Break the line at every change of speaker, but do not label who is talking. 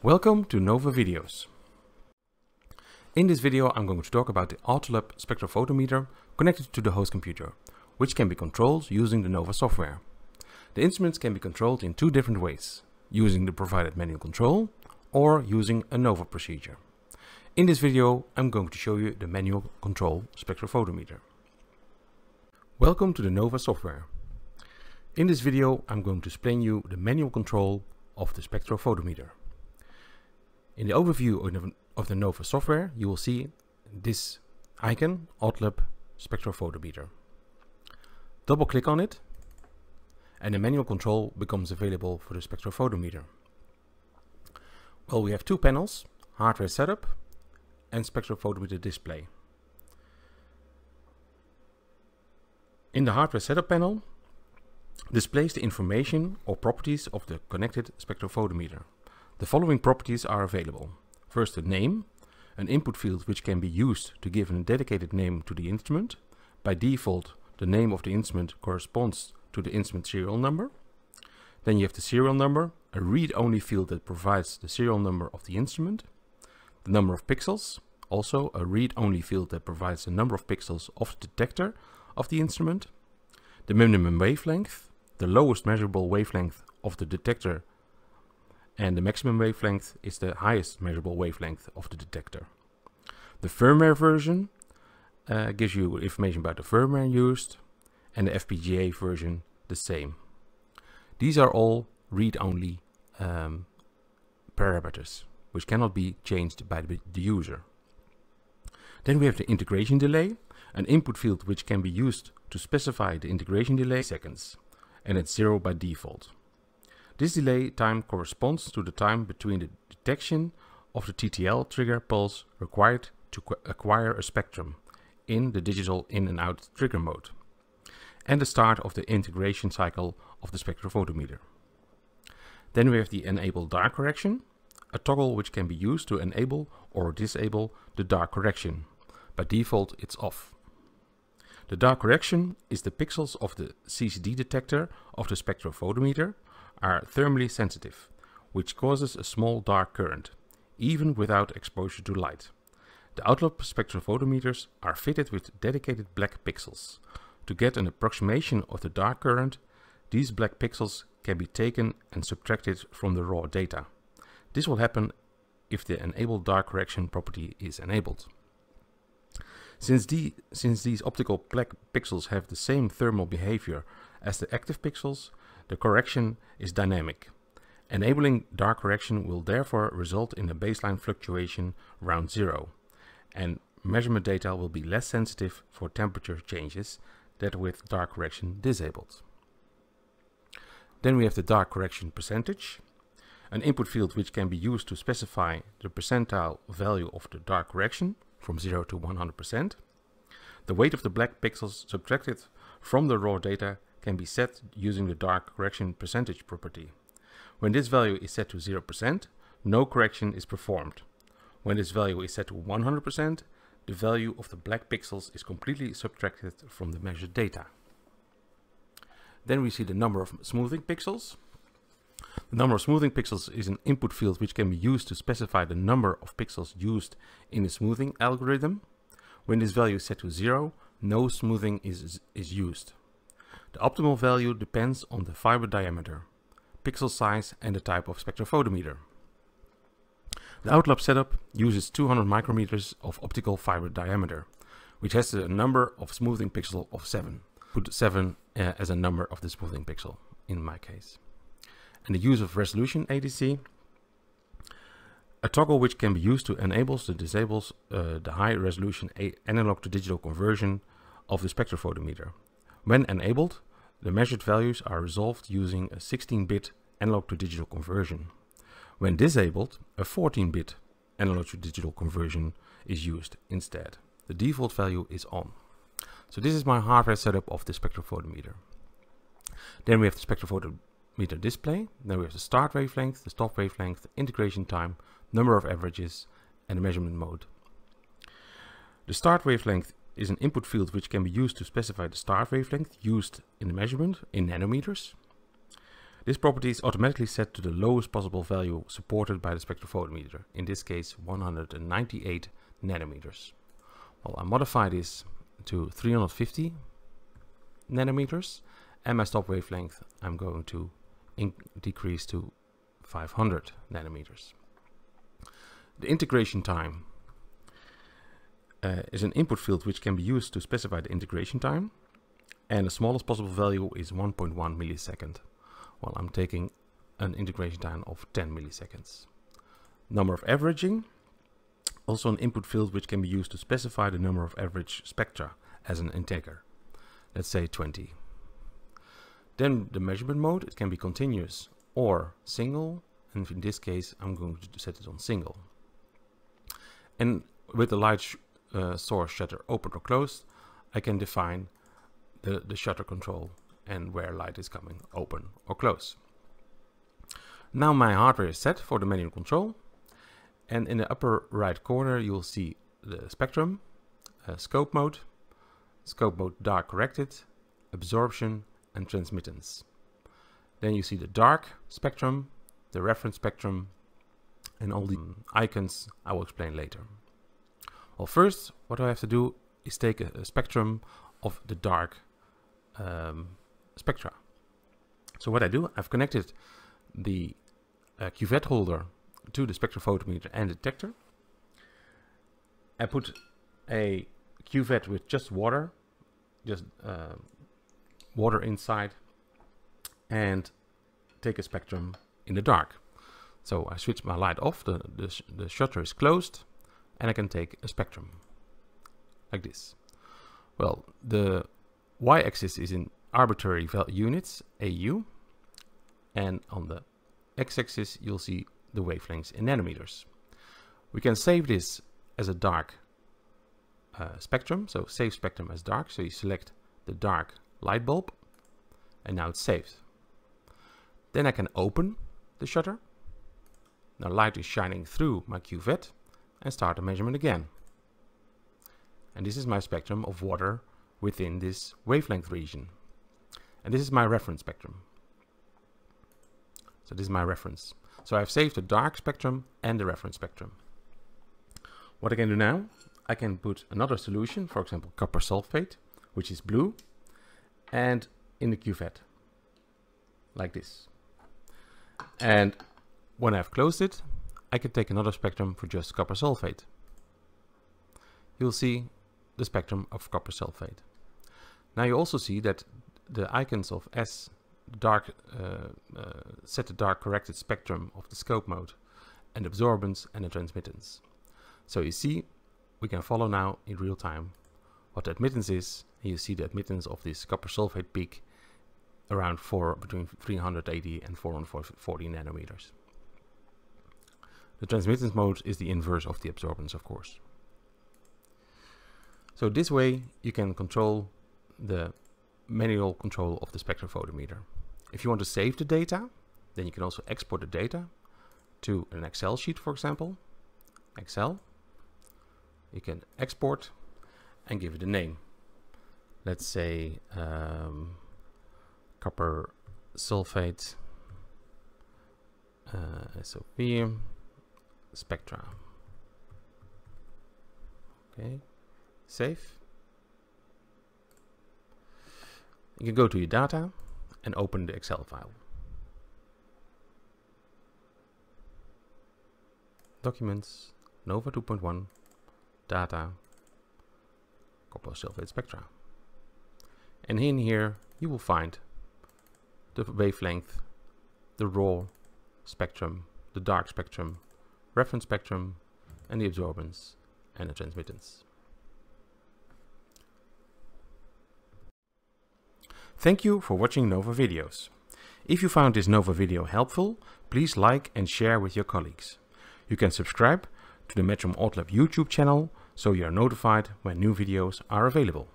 Welcome to Nova Videos. In this video I'm going to talk about the Autolab spectrophotometer connected to the host computer, which can be controlled using the Nova software. The instruments can be controlled in two different ways, using the provided manual control or using a Nova procedure. In this video I'm going to show you the manual control spectrophotometer. Welcome to the Nova software. In this video I'm going to explain you the manual control of the spectrophotometer. In the overview of the NOVA software, you will see this icon, Outlab Spectrophotometer. Double click on it and the manual control becomes available for the spectrophotometer. Well, we have two panels, hardware setup and spectrophotometer display. In the hardware setup panel, displays the information or properties of the connected spectrophotometer. The following properties are available. First a name, an input field which can be used to give a dedicated name to the instrument. By default, the name of the instrument corresponds to the instrument serial number. Then you have the serial number, a read-only field that provides the serial number of the instrument. The number of pixels, also a read-only field that provides the number of pixels of the detector of the instrument. The minimum wavelength, the lowest measurable wavelength of the detector and the maximum wavelength is the highest measurable wavelength of the detector. The firmware version uh, gives you information about the firmware used and the FPGA version the same. These are all read-only um, parameters which cannot be changed by the, the user. Then we have the integration delay, an input field which can be used to specify the integration delay seconds and it's zero by default. This delay time corresponds to the time between the detection of the TTL trigger pulse required to acquire a spectrum in the digital in and out trigger mode and the start of the integration cycle of the spectrophotometer. Then we have the enable dark correction, a toggle which can be used to enable or disable the dark correction. By default it's off. The dark correction is the pixels of the CCD detector of the spectrophotometer are thermally sensitive, which causes a small dark current, even without exposure to light. The outlook spectrophotometers are fitted with dedicated black pixels. To get an approximation of the dark current, these black pixels can be taken and subtracted from the raw data. This will happen if the enable dark correction property is enabled. Since, the, since, these optical black pixels have the same thermal behavior as the active pixels, the correction is dynamic. Enabling dark correction will therefore result in a baseline fluctuation around zero, and measurement data will be less sensitive for temperature changes that with dark correction disabled. Then we have the dark correction percentage, an input field which can be used to specify the percentile value of the dark correction from 0 to 100%. The weight of the black pixels subtracted from the raw data can be set using the dark correction percentage property. When this value is set to 0%, no correction is performed. When this value is set to 100%, the value of the black pixels is completely subtracted from the measured data. Then we see the number of smoothing pixels. The number of smoothing pixels is an input field which can be used to specify the number of pixels used in the smoothing algorithm. When this value is set to zero, no smoothing is, is used. The optimal value depends on the fiber diameter, pixel size and the type of spectrophotometer. The Outlab setup uses 200 micrometers of optical fiber diameter, which has a number of smoothing pixel of 7. Put 7 uh, as a number of the smoothing pixel in my case. And the use of resolution ADC, a toggle which can be used to enable to disable uh, the high resolution analog to digital conversion of the spectrophotometer when enabled, the measured values are resolved using a 16-bit analog to digital conversion. When disabled, a 14-bit analog to digital conversion is used instead. The default value is on. So this is my hardware setup of the spectrophotometer. Then we have the spectrophotometer display, then we have the start wavelength, the stop wavelength, integration time, number of averages, and the measurement mode. The start wavelength is an input field which can be used to specify the start wavelength used in the measurement in nanometers. This property is automatically set to the lowest possible value supported by the spectrophotometer, in this case 198 nanometers. Well, I modify this to 350 nanometers and my stop wavelength I'm going to decrease to 500 nanometers. The integration time uh, is an input field which can be used to specify the integration time. And the smallest possible value is 1.1 millisecond. Well, I'm taking an integration time of 10 milliseconds. Number of averaging, also an input field which can be used to specify the number of average spectra as an integer. Let's say 20. Then the measurement mode, it can be continuous or single. And in this case, I'm going to set it on single. And with a large uh, source shutter open or closed, I can define the, the shutter control and where light is coming open or close. Now my hardware is set for the manual control and in the upper right corner you will see the spectrum, uh, scope mode, scope mode dark corrected, absorption and transmittance. Then you see the dark spectrum, the reference spectrum and all the icons I will explain later. Well, first, what I have to do is take a, a spectrum of the dark um, spectra. So what I do, I've connected the uh, cuvette holder to the spectrophotometer and detector. I put a cuvette with just water, just uh, water inside, and take a spectrum in the dark. So I switch my light off, the, the, sh the shutter is closed, and I can take a spectrum like this. Well, the y-axis is in arbitrary units, AU, and on the x-axis you'll see the wavelengths in nanometers. We can save this as a dark uh, spectrum, so save spectrum as dark, so you select the dark light bulb, and now it's saved. Then I can open the shutter. Now light is shining through my cuvette, and start the measurement again. And this is my spectrum of water within this wavelength region. And this is my reference spectrum. So this is my reference. So I've saved the dark spectrum and the reference spectrum. What I can do now, I can put another solution, for example, copper sulfate, which is blue, and in the cuvette, like this. And when I've closed it, I can take another spectrum for just copper sulfate. You'll see the spectrum of copper sulfate. Now you also see that the icons of S dark uh, uh, set the dark corrected spectrum of the scope mode and absorbance and the transmittance. So you see we can follow now in real time what the admittance is and you see the admittance of this copper sulfate peak around 4 between 380 and 440 nanometers. The transmittance mode is the inverse of the absorbance, of course. So this way you can control the manual control of the spectrophotometer. If you want to save the data, then you can also export the data to an Excel sheet, for example, Excel. You can export and give it a name. Let's say um, copper sulfate uh, SOP spectra. Okay, save. You can go to your data and open the Excel file. Documents, NOVA 2.1, data, copper sulfate spectra. And in here you will find the wavelength, the raw spectrum, the dark spectrum, reference spectrum, and the absorbance and the transmittance. Thank you for watching NOVA videos. If you found this NOVA video helpful, please like and share with your colleagues. You can subscribe to the Metrum AutoLab YouTube channel so you are notified when new videos are available.